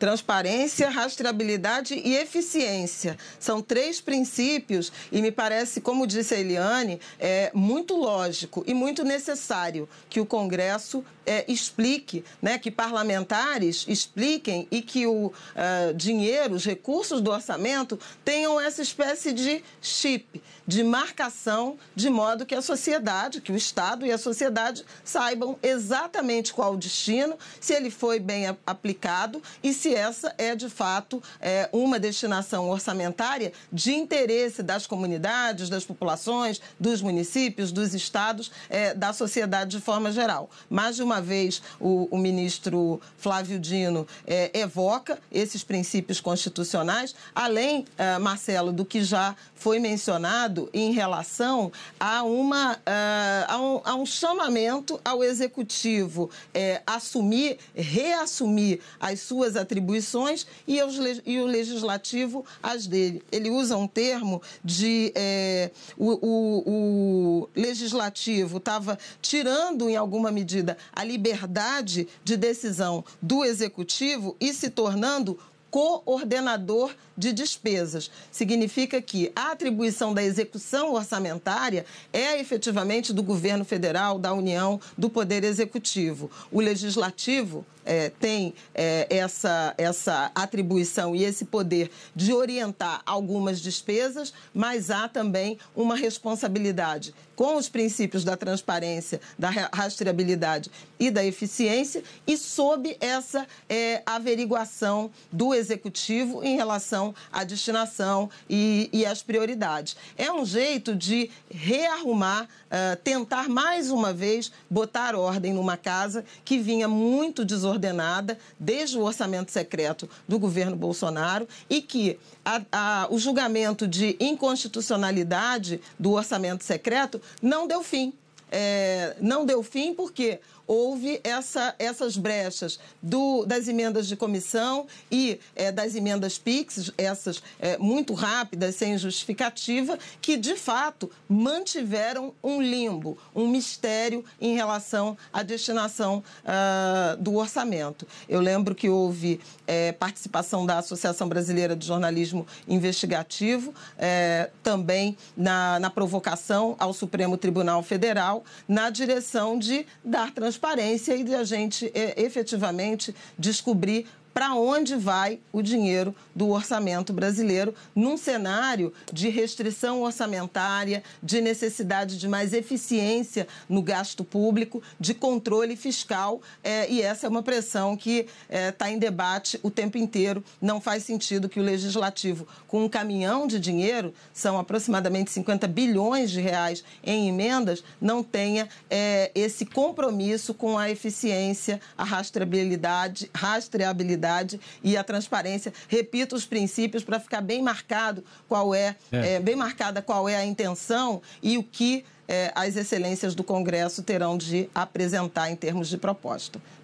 Transparência, rastreabilidade e eficiência. São três princípios e me parece, como disse a Eliane, é muito lógico e muito necessário que o Congresso é, explique, né, que parlamentares expliquem e que o é, dinheiro, os recursos do orçamento tenham essa espécie de chip de marcação, de modo que a sociedade, que o Estado e a sociedade saibam exatamente qual o destino, se ele foi bem aplicado e se essa é de fato é, uma destinação orçamentária de interesse das comunidades, das populações, dos municípios, dos estados, é, da sociedade de forma geral. Mais de uma vez, o, o ministro Flávio Dino é, evoca esses princípios constitucionais, além, é, Marcelo, do que já foi mencionado dado em relação a, uma, ah, a, um, a um chamamento ao executivo é, assumir, reassumir as suas atribuições e, e, o legislativo as dele. Ele usa um termo de é, o, o, o legislativo estava tirando, em alguma medida, a liberdade de decisão do executivo e se tornando coordenador de despesas. Significa que a atribuição da execução orçamentária é efetivamente do governo federal, da União, do Poder Executivo. O legislativo é, tem é, essa, essa atribuição e esse poder de orientar algumas despesas, mas há também uma responsabilidade com os princípios da transparência, da rastreabilidade e da eficiência e sob essa é, averiguação do executivo em relação à destinação e, e às prioridades. É um jeito de rearrumar, uh, tentar mais uma vez botar ordem numa casa que vinha muito desordenada coordenada desde o orçamento secreto do governo Bolsonaro e que a, a, o julgamento de inconstitucionalidade do orçamento secreto não deu fim é, não deu fim porque houve essa, essas brechas do, das emendas de comissão e é, das emendas PIX, essas é, muito rápidas, sem justificativa, que de fato mantiveram um limbo, um mistério em relação à destinação ah, do orçamento. Eu lembro que houve é, participação da Associação Brasileira de Jornalismo Investigativo, é, também na, na provocação ao Supremo Tribunal Federal na direção de dar transparência e de a gente eh, efetivamente descobrir para onde vai o dinheiro do orçamento brasileiro num cenário de restrição orçamentária, de necessidade de mais eficiência no gasto público, de controle fiscal. É, e essa é uma pressão que está é, tá em debate o tempo inteiro. Não faz sentido que o legislativo, com um caminhão de dinheiro, são aproximadamente 50 bilhões de reais em emendas, não tenha é, esse compromisso com a eficiência, a rastreabilidade, rastreabilidade e a transparência. Repito os princípios para ficar bem marcado qual é, é. é, bem marcada qual é a intenção e o que é, as excelências do Congresso terão de apresentar em termos de proposta.